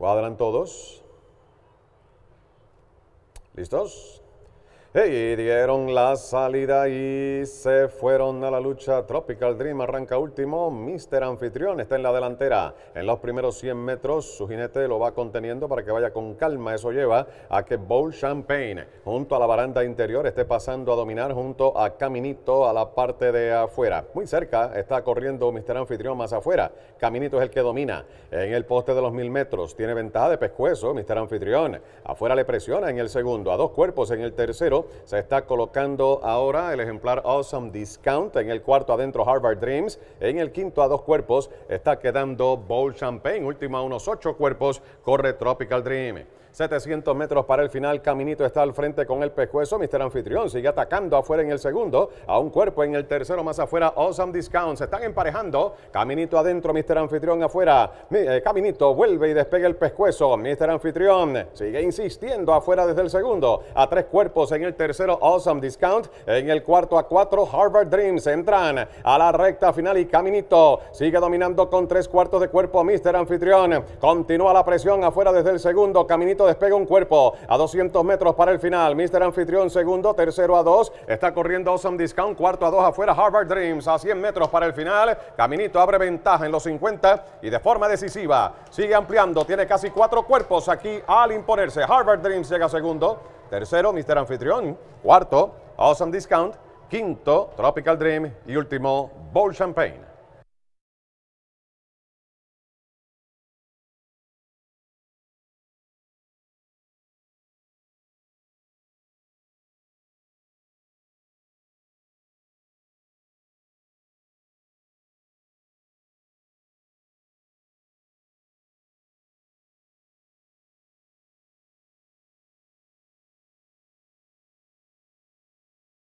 Cuadran todos. ¿Listos? Y dieron la salida y se fueron a la lucha. Tropical Dream arranca último. Mr. Anfitrión está en la delantera. En los primeros 100 metros, su jinete lo va conteniendo para que vaya con calma. Eso lleva a que Bowl Champagne, junto a la baranda interior, esté pasando a dominar junto a Caminito a la parte de afuera. Muy cerca está corriendo Mr. Anfitrión más afuera. Caminito es el que domina. En el poste de los 1000 metros tiene ventaja de pescuezo Mr. Anfitrión. Afuera le presiona en el segundo, a dos cuerpos en el tercero se está colocando ahora el ejemplar Awesome Discount en el cuarto adentro Harvard Dreams, en el quinto a dos cuerpos está quedando Bowl Champagne, última a unos ocho cuerpos corre Tropical Dream. 700 metros para el final, Caminito está al frente con el pescuezo, Mr. Anfitrión sigue atacando afuera en el segundo, a un cuerpo en el tercero, más afuera, Awesome Discount, se están emparejando, Caminito adentro, Mr. Anfitrión afuera, eh, Caminito vuelve y despega el pescuezo, Mr. Anfitrión sigue insistiendo afuera desde el segundo, a tres cuerpos en el tercero, Awesome Discount, en el cuarto a cuatro, Harvard Dreams entran a la recta final y Caminito sigue dominando con tres cuartos de cuerpo, Mr. Anfitrión, continúa la presión afuera desde el segundo, Caminito despega un cuerpo a 200 metros para el final. Mr. Anfitrión, segundo, tercero a dos, Está corriendo Awesome Discount, cuarto a dos afuera. Harvard Dreams a 100 metros para el final. Caminito abre ventaja en los 50 y de forma decisiva. Sigue ampliando, tiene casi cuatro cuerpos aquí al imponerse. Harvard Dreams llega segundo. Tercero, Mr. Anfitrión. Cuarto, Awesome Discount. Quinto, Tropical Dream. Y último, Bowl Champagne.